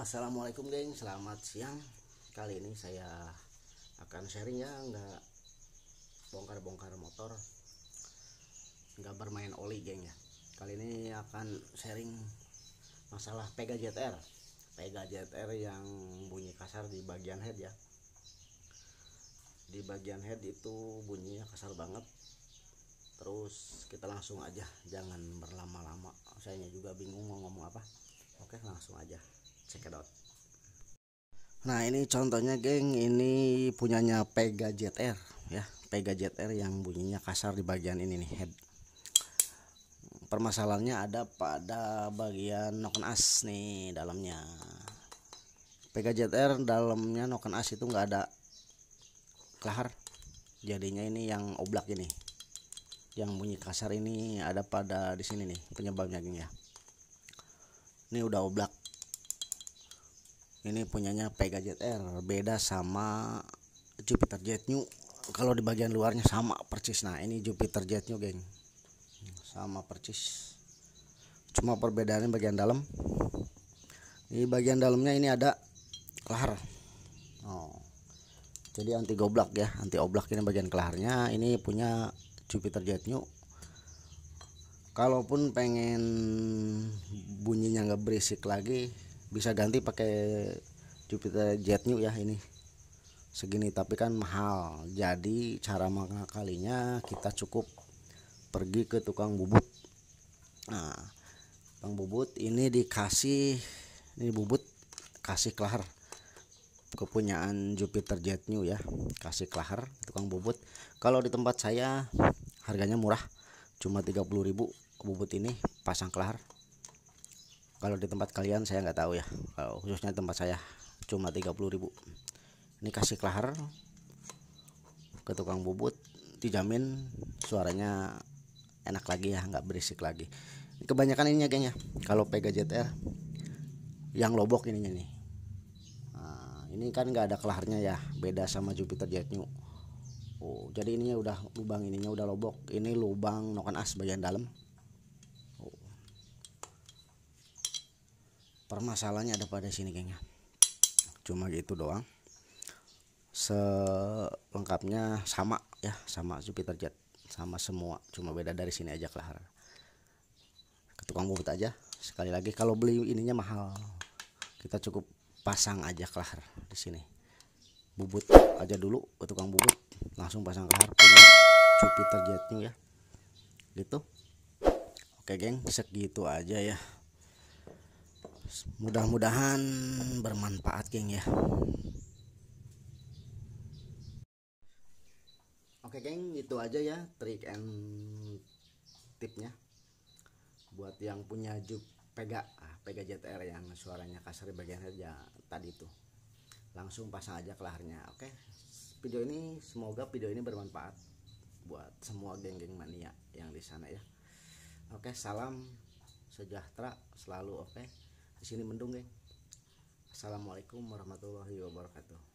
Assalamualaikum geng selamat siang kali ini saya akan sharing ya nggak bongkar-bongkar motor nggak bermain oli geng ya kali ini akan sharing masalah Pega JTR, Pega JTR yang bunyi kasar di bagian head ya di bagian head itu bunyinya kasar banget terus kita langsung aja jangan berlama-lama saya juga bingung mau ngomong apa oke langsung aja cekedot nah ini contohnya geng ini punyanya Pega ZR ya Pega ZR yang bunyinya kasar di bagian ini nih head permasalahannya ada pada bagian noken as nih dalamnya Pega ZR dalamnya noken as itu nggak ada kelahar jadinya ini yang oblak ini yang bunyi kasar ini ada pada di sini nih penyebabnya geng ya ini udah oblak ini punyanya Vega ZR beda sama Jupiter Jet New kalau di bagian luarnya sama persis nah ini Jupiter Jet New geng sama persis cuma perbedaannya bagian dalam di bagian dalamnya ini ada kelar oh jadi anti goblak ya anti oblak ini bagian kelarnya ini punya Jupiter Jet New kalaupun pengen bunyinya nggak berisik lagi bisa ganti pakai Jupiter Jet New ya ini segini tapi kan mahal jadi cara mengakalinya kita cukup pergi ke tukang bubut nah tukang bubut ini dikasih ini bubut kasih kelar kepunyaan Jupiter Jet New ya kasih kelar tukang bubut kalau di tempat saya harganya murah cuma 30.000 bubut ini pasang kelar kalau di tempat kalian saya nggak tahu ya kalau khususnya tempat saya cuma 30.000 ini kasih kelahar ke tukang bubut dijamin suaranya enak lagi ya nggak berisik lagi kebanyakan ininya kayaknya kalau PGZR yang lobok ininya nih nah, ini kan nggak ada kelaharnya ya beda sama Jupiter Jet New oh, jadi ininya udah lubang ininya udah lobok ini lubang nokan as bagian dalam permasalahannya ada pada sini kayaknya cuma gitu doang selengkapnya sama ya sama Jupiter Jet sama semua cuma beda dari sini aja lah ke tukang bubut aja sekali lagi kalau beli ininya mahal kita cukup pasang aja kelar di sini bubut aja dulu ke tukang bubut langsung pasang kelar punya Jupiter Jetnya ya gitu oke geng segitu aja ya mudah-mudahan bermanfaat geng ya oke geng itu aja ya trik and tipnya buat yang punya jup Pega ah, Pega JTR yang suaranya kasar di bagian head ya tadi tuh langsung pasang aja kelarnya oke video ini semoga video ini bermanfaat buat semua geng-geng mania yang di sana ya oke salam sejahtera selalu oke okay? di sini mendung geng assalamualaikum warahmatullahi wabarakatuh